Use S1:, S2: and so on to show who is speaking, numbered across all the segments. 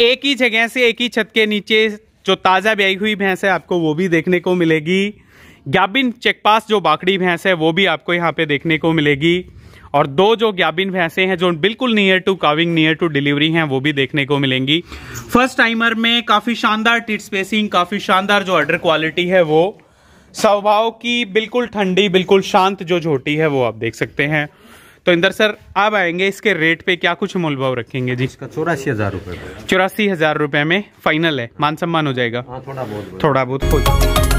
S1: एक ही जगह से एक ही छत के नीचे जो ताज़ा ब्याई हुई भैंस है आपको वो भी देखने को मिलेगी ग्याबिन चेकपास जो बाकड़ी भैंस है वो भी आपको यहाँ पे देखने को मिलेगी और दो जो ग्याबिन भैंसे हैं जो बिल्कुल near to calving near to delivery हैं वो भी देखने को मिलेंगी फर्स्ट टाइमर में काफ़ी शानदार टिट स्पेसिंग काफ़ी शानदार जो ऑर्डर क्वालिटी है वो स्वभाव की बिल्कुल ठंडी बिल्कुल शांत जो झोटी है वो आप देख सकते हैं तो इंदर सर आप आएंगे इसके रेट पे क्या कुछ मोल भाव रखेंगे जी इसका चौरासी हजार रूपए चौरासी हजार रूपए में फाइनल है मान सम्मान हो जाएगा आ, हाँ, थोड़ा बहुत थोड़ा बहुत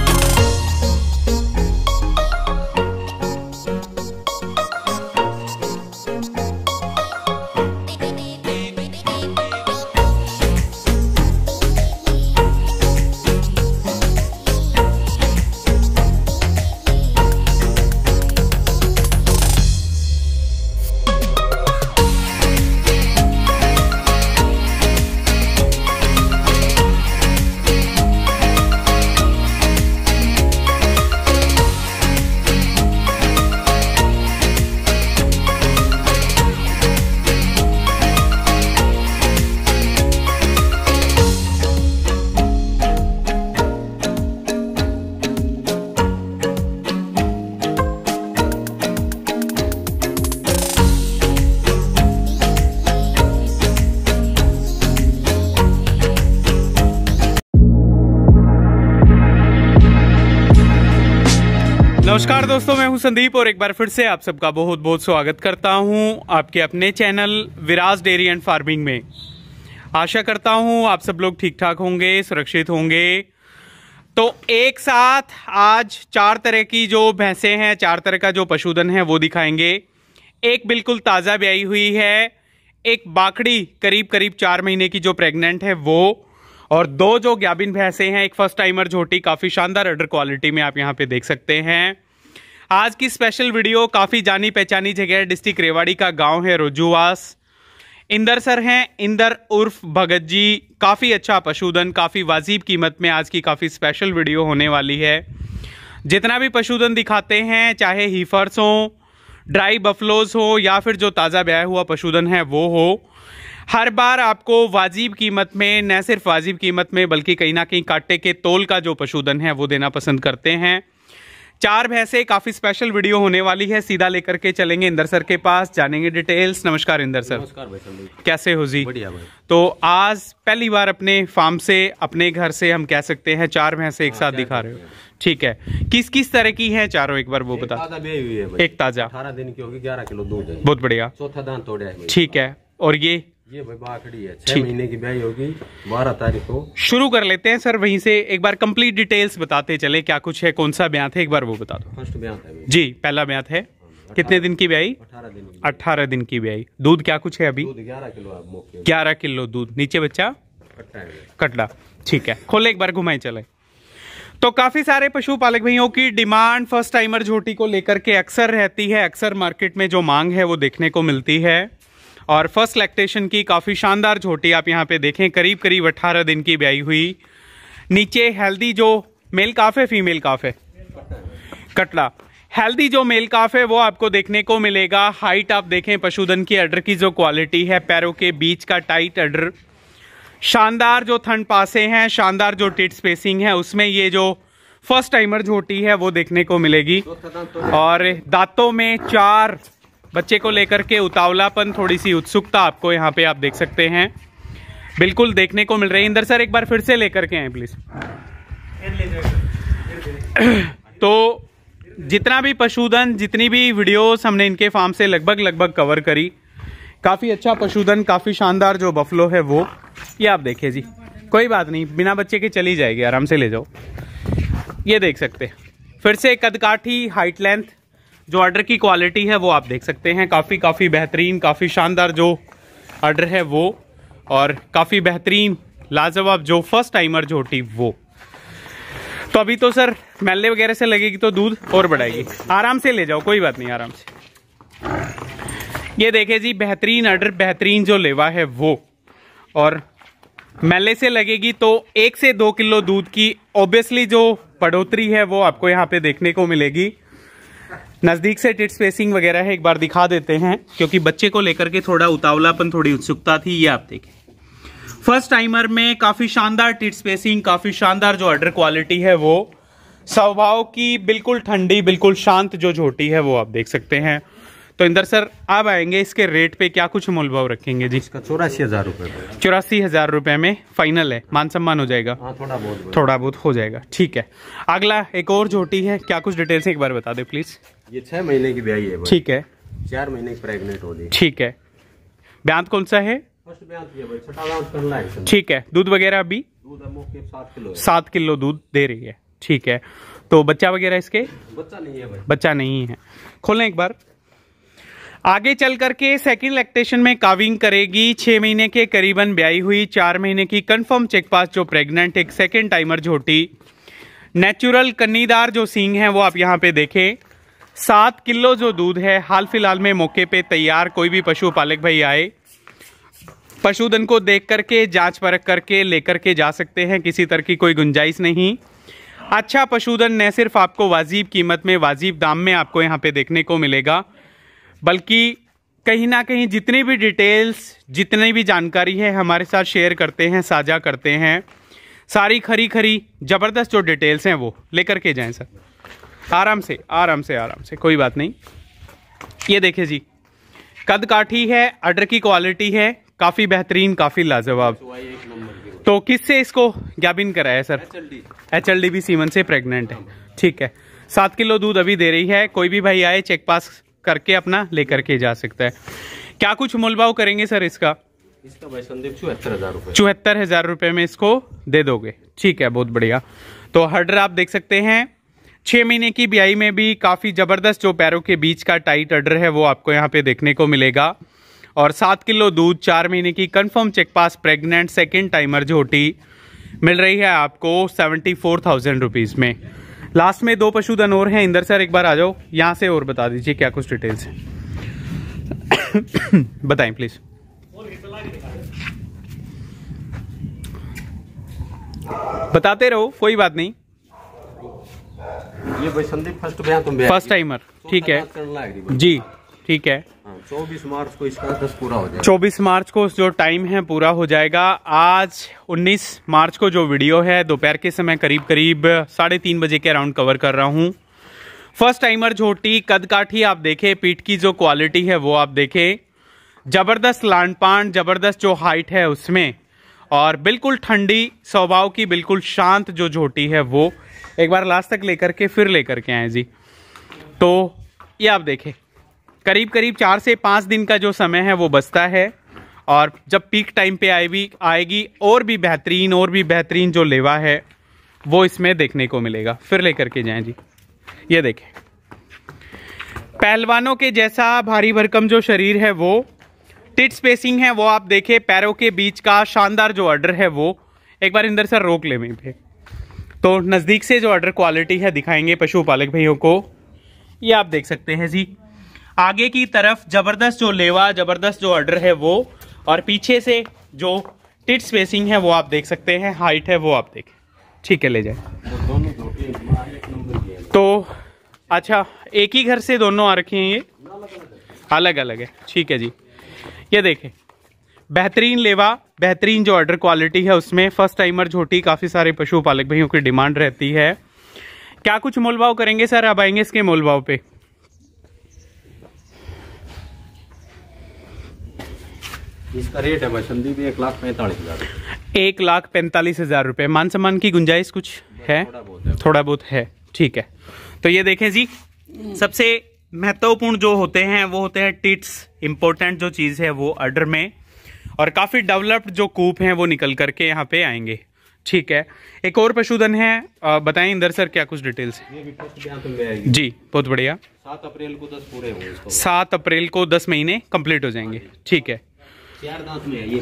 S1: नमस्कार दोस्तों मैं हूं संदीप और एक बार फिर से आप सबका बहुत बहुत स्वागत करता हूं आपके अपने channel Viraj dairy and farming में आशा करता हूं आप सब लोग ठीक ठाक होंगे सुरक्षित होंगे तो एक साथ आज चार तरह की जो भैंसें हैं चार तरह का जो पशुधन है वो दिखाएंगे एक बिल्कुल ताज़ा ब्याई हुई है एक बाकड़ी करीब करीब चार महीने की जो प्रेग्नेंट है वो और दो जो ग्याबिन भैंसे हैं एक फर्स्ट टाइमर झोटी काफ़ी शानदार अडर क्वालिटी में आप यहाँ पे देख सकते हैं आज की स्पेशल वीडियो काफ़ी जानी पहचानी जगह डिस्ट्रिक्ट रेवाड़ी का गांव है रोजुवास इंदर सर हैं इंदर उर्फ भगत जी काफ़ी अच्छा पशुधन काफ़ी वाजिब कीमत में आज की काफ़ी स्पेशल वीडियो होने वाली है जितना भी पशुधन दिखाते हैं चाहे हीफर्स हों ड्राई बफलोज हो या फिर जो ताज़ा ब्याह हुआ पशुधन है वो हो हर बार आपको वाजिब कीमत में न सिर्फ वाजिब कीमत में बल्कि कहीं ना कहीं काटे के तोल का जो पशुधन है वो देना पसंद करते हैं चार भैंसे काफ़ी स्पेशल वीडियो होने वाली है सीधा लेकर के चलेंगे इंदर सर के पास जानेंगे डिटेल्स नमस्कार इंदर सर नमस्कार कैसे हो जी बढ़िया भाई तो आज पहली बार अपने फार्म से अपने घर से हम कह सकते हैं चार भैंसे एक हाँ, साथ दिखा रहे हो ठीक है किस किस तरह की है चारों एक बार वो बता एक ताजा अठारह दिन की होगी ग्यारह किलो दूध बहुत बढ़िया चौथा दान तोड़ा ठीक है और ये ये भाई है छह महीने की ब्याई होगी बारह तारीख को शुरू कर लेते हैं सर वहीं से एक बार कंप्लीट डिटेल्स बताते चले क्या कुछ है कौन सा ब्याह है एक बार वो बता दो फर्स्ट ब्याह है जी पहला ब्याह है कितने दिन की ब्याई अठारह दिन दिन की ब्याई दूध क्या कुछ है अभी ग्यारह किलो ग्यारह किलो दूध नीचे बच्चा कटला ठीक है खोले एक बार घुमाए चले तो काफी सारे पशुपालक भाइयों की डिमांड फर्स्ट टाइमर झोटी को लेकर के अक्सर रहती है अक्सर मार्केट में जो मांग है वो देखने को मिलती है और फर्स्ट लैक्टेशन की काफ़ी शानदार झोटी आप यहाँ पे देखें करीब करीब अट्ठारह दिन की ब्याई हुई नीचे हेल्दी जो मेल काफ है फीमेल काफ है कटला हेल्दी जो मेल काफ है वो आपको देखने को मिलेगा हाइट आप देखें पशुधन की अडर की जो क्वालिटी है पैरों के बीच का टाइट अडर शानदार जो थन पासे हैं शानदार जो टिट स्पेसिंग है उसमें ये जो फर्स्ट टाइमर झोटी है वो देखने को मिलेगी और दांतों में चार बच्चे को लेकर के उतावलापन थोड़ी सी उत्सुकता आपको यहाँ पे आप देख सकते हैं बिल्कुल देखने को मिल रही है इंदर सर एक बार फिर से लेकर के आए प्लीज तो जितना भी पशुधन जितनी भी वीडियोस हमने इनके फार्म से लगभग लगभग कवर करी काफ़ी अच्छा पशुधन काफ़ी शानदार जो बफलो है वो ये आप देखिए जी कोई बात नहीं बिना बच्चे के चली जाएगी आराम से ले जाओ ये देख सकते फिर से कदकाठी हाइट लेंथ जो ऑर्डर की क्वालिटी है वो आप देख सकते हैं काफ़ी काफ़ी बेहतरीन काफ़ी शानदार जो ऑर्डर है वो और काफ़ी बेहतरीन लाजवाब जो फर्स्ट टाइमर जो होती वो तो अभी तो सर मेले वगैरह से लगेगी तो दूध और बढ़ाएगी आराम से ले जाओ कोई बात नहीं आराम से ये देखे जी बेहतरीन ऑर्डर बेहतरीन जो लेवा है वो और मेले से लगेगी तो एक से दो किलो दूध की ऑब्वियसली जो बढ़ोतरी है वो आपको यहाँ पे देखने को मिलेगी नज़दीक से टिट स्पेसिंग वगैरह है एक बार दिखा देते हैं क्योंकि बच्चे को लेकर के थोड़ा उतावलापन थोड़ी उत्सुकता थी ये आप देखें फर्स्ट टाइमर में काफ़ी शानदार टिट स्पेसिंग काफ़ी शानदार जो ऑर्डर क्वालिटी है वो स्वभाव की बिल्कुल ठंडी बिल्कुल शांत जो झोटी है वो आप देख सकते हैं तो इंदर सर आप आएंगे इसके रेट पे क्या कुछ मोलभाव रखेंगे जी इसका चौरासी हजार रुपए चौरासी हजार रुपये में फाइनल है मान सम्मान हो जाएगा आ, हाँ, थोड़ा बहुत थोड़ा बहुत हो जाएगा ठीक है अगला एक और झोटी है क्या कुछ डिटेल्स एक बार बता दे प्लीज़ ये छह महीने की ब्याई है ठीक है चार महीने की प्रेगनेंट हो गई ठीक है ब्यांत कौन सा है ठीक है दूध वगैरह अभी सात किलो दूध दे रही है ठीक है तो बच्चा वगैरह इसके बच्चा नहीं है भाई बच्चा नहीं है खोलें एक बार आगे चल करके सेकंड लैक्टेशन में काविंग करेगी छह महीने के करीबन ब्याई हुई चार महीने की कंफर्म चेक पास जो प्रेग्नेंट एक सेकंड टाइमर झोटी नेचुरल कन्नीदार जो सींग है वो आप यहाँ पे देखें सात किलो जो दूध है हाल फिलहाल में मौके पे तैयार कोई भी पशुपालक भाई आए पशुधन को देख करके जांच परख करके लेकर के जा सकते हैं किसी तरह की कोई गुंजाइश नहीं अच्छा पशुधन न सिर्फ आपको वाजिब कीमत में वाजिब दाम में आपको यहाँ पे देखने को मिलेगा बल्कि कहीं ना कहीं जितनी भी डिटेल्स जितनी भी जानकारी है हमारे साथ शेयर करते हैं साझा करते हैं सारी खरी खरी ज़बरदस्त जो डिटेल्स हैं वो लेकर के जाएं सर आराम से आराम से आराम से कोई बात नहीं ये देखिए जी कद काठी है अडर की क्वालिटी है काफ़ी बेहतरीन काफ़ी लाजवाब तो, तो किससे इसको गैबिन कराया सर एच एल डी भी सीमन से प्रेग्नेंट है ठीक है सात किलो दूध अभी दे रही है कोई भी भाई आए चेक पास करके अपना लेकर के जा सकता है क्या कुछ मोलभाव करेंगे सर इसका चौहत्तर हजार रुपये में इसको दे दोगे ठीक है बहुत बढ़िया तो हर्डर आप देख सकते हैं छः महीने की ब्याई में भी काफ़ी ज़बरदस्त जो पैरों के बीच का टाइट अडर है वो आपको यहाँ पे देखने को मिलेगा और सात किलो दूध चार महीने की confirm check pass pregnant second timer झोटी मिल रही है आपको सेवेंटी फोर थाउजेंड रुपीज़ में लास्ट में दो पशुधन और हैं इंदर सर एक बार आ जाओ यहाँ से और बता दीजिए क्या कुछ डिटेल्स हैं बताए प्लीज़ बताते रहो कोई बात नहीं ये भाई संदीप फर्स्ट बयान तुम फर्स्ट टाइमर तो ठीक है जी ठीक है हाँ, चौबीस मार्च को इसका दस पूरा हो जाएगा चौबीस मार्च को जो टाइम है पूरा हो जाएगा आज 19 मार्च को जो वीडियो है दोपहर के समय करीब करीब साढ़े तीन बजे के अराउंड कवर कर रहा हूँ फर्स्ट टाइमर झोटी कद काठी आप देखें पीठ की जो क्वालिटी है वो आप देखें जबरदस्त लान जबरदस्त जो हाइट है उसमें और बिल्कुल ठंडी स्वभाव की बिल्कुल शांत जो झोटी है वो एक बार लास्ट तक लेकर के फिर लेकर के आए जी तो ये आप देखें करीब करीब चार से पाँच दिन का जो समय है वो बचता है और जब पीक टाइम पे आए भी आएगी और भी बेहतरीन और भी बेहतरीन जो लेवा है वो इसमें देखने को मिलेगा फिर लेकर के जाएं जी ये देखें पहलवानों के जैसा भारी भरकम जो शरीर है वो टिट स्पेसिंग है वो आप देखें पैरों के बीच का शानदार जो ऑर्डर है वो एक बार इंदर सर रोक ले मैं पे तो नज़दीक से जो ऑर्डर क्वालिटी है दिखाएंगे पशुपालक भाइयों को ये आप देख सकते हैं जी आगे की तरफ ज़बरदस्त जो लेवा ज़बरदस्त जो ऑर्डर है वो और पीछे से जो टिट स्पेसिंग है वो आप देख सकते हैं हाइट है वो आप देख ठीक है ले जाए तो अच्छा एक ही घर से दोनों आ रखे हैं ये अलग अलग है ठीक है जी ये देखें बेहतरीन लेवा बेहतरीन जो ऑर्डर क्वालिटी है उसमें फर्स्ट टाइमर झोटी काफ़ी सारे पशुपालक भाइयों की डिमांड रहती है क्या कुछ मोल भाव करेंगे सर अब आएंगे इसके मोल भाव पे इसका रेट है भी एक लाख पैंतालीस हजार एक लाख पैंतालीस हजार रुपये मान सम्मान की गुंजाइश कुछ है थोड़ा बहुत है, है ठीक है तो ये देखें जी सबसे महत्वपूर्ण जो होते हैं वो होते हैं टिट्स इंपॉर्टेंट जो चीज़ है वो ऑर्डर में और काफ़ी डेवलप्ड जो कूप हैं वो निकल करके यहाँ पे आएंगे ठीक है एक और पशुधन है बताएं इंदर सर क्या कुछ डिटेल्स है जी बहुत बढ़िया सात अप्रैल को दस पूरे सात अप्रैल को दस महीने कंप्लीट हो जाएंगे हाँ ठीक है चार दांत में है ये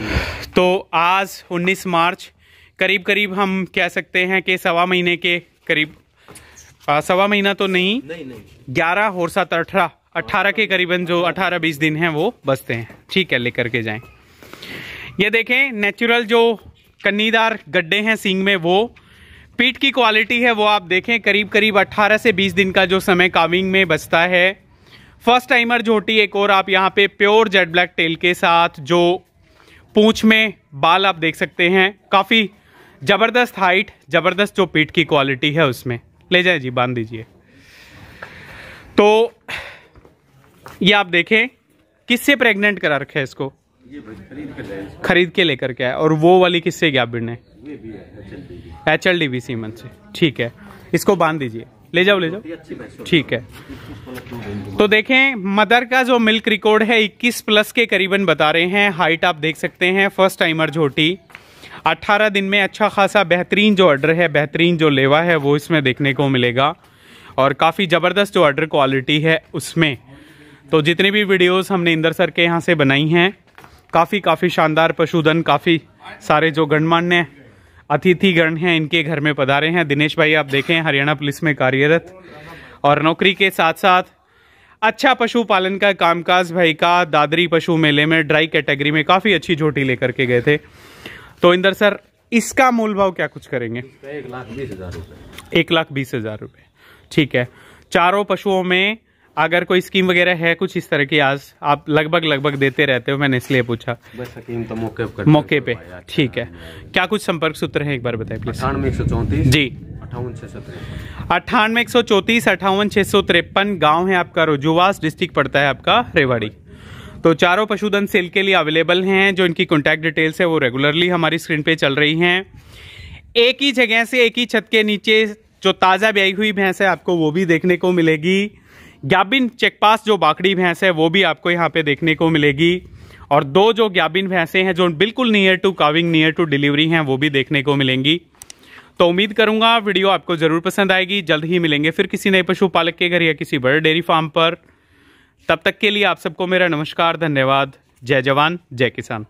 S1: तो आज 19 मार्च करीब करीब हम कह सकते हैं कि सवा महीने के करीब आ, सवा महीना तो नहीं, नहीं, नहीं। ग्यारह और सात अठारह अठारह के करीबन जो अठारह बीस दिन हैं वो बचते हैं ठीक है लेकर के जाएं ये देखें नेचुरल जो कन्नीदार गड्ढे हैं सींग में वो पीठ की क्वालिटी है वो आप देखें करीब करीब 18 से 20 दिन का जो समय काविंग में बचता है फर्स्ट टाइमर झोटी एक और आप यहाँ पे प्योर जेड ब्लैक टेल के साथ जो पूंछ में बाल आप देख सकते हैं काफ़ी ज़बरदस्त हाइट ज़बरदस्त जो पीठ की क्वालिटी है उसमें ले जाए जी बांध दीजिए तो ये आप देखें किससे प्रेग्नेंट करा रखे है इसको खरीद के लेकर के आया और वो वाली किससे गया बिड़ ने एच एल डी बी सीमेंट से ठीक है इसको बांध दीजिए ले जाओ ले जाओ ठीक है तो देखें मदर का जो मिल्क रिकॉर्ड है 21 प्लस के करीबन बता रहे हैं हाइट आप देख सकते हैं फर्स्ट टाइमर झोटी 18 दिन में अच्छा खासा बेहतरीन जो ऑर्डर है बेहतरीन जो लेवा है वो इसमें देखने को मिलेगा और काफ़ी ज़बरदस्त जो ऑर्डर क्वालिटी है उसमें तो जितनी भी वीडियोस हमने इंदर सर के यहाँ से बनाई हैं काफ़ी काफ़ी शानदार पशुधन काफ़ी सारे जो गणमान्य अतिथि गण हैं इनके घर में पधारे हैं दिनेश भाई आप देखें हरियाणा पुलिस में कार्यरत और नौकरी के साथ साथ अच्छा पशुपालन का कामकाज भाई का दादरी पशु मेले में ड्राई कैटेगरी में काफ़ी अच्छी झोटी लेकर के गए थे तो इंदर सर इसका मूल भाव क्या कुछ करेंगे एक लाख बीस हजार रुपये एक लाख बीस हजार रुपये ठीक है चारों पशुओं में अगर कोई स्कीम वगैरह है कुछ इस तरह की आज आप लगभग लगभग देते रहते हो मैंने इसलिए पूछा बस स्कीम तो मौके पर मौके पे ठीक है क्या कुछ संपर्क सूत्र है एक बार बताए प्लीज अठानवे एक सौ चौंतीस जी अठानवे एक सौ चौतीस अठावन छह सौ तिरपन गाँव है आपका रोजुवास डिस्ट्रिक्ट पड़ता है आपका रेवाड़ी तो चारों पशुधन सेल के लिए अवेलेबल हैं जो इनकी कॉन्टैक्ट डिटेल्स है वो रेगुलरली हमारी स्क्रीन पे चल रही हैं एक ही जगह से एक ही छत के नीचे जो ताज़ा ब्याई हुई भैंस है आपको वो भी देखने को मिलेगी ग्याबिन चेकपास जो बाकड़ी भैंस है वो भी आपको यहाँ पे देखने को मिलेगी और दो जो ग्याबिन भैंसें हैं जो बिल्कुल near to calving near to delivery हैं वो भी देखने को मिलेंगी तो उम्मीद करूंगा वीडियो आपको ज़रूर पसंद आएगी जल्द ही मिलेंगे फिर किसी नए पशुपालक के घर या किसी बड़े डेयरी फार्म पर तब तक के लिए आप सबको मेरा नमस्कार धन्यवाद जय जवान जय किसान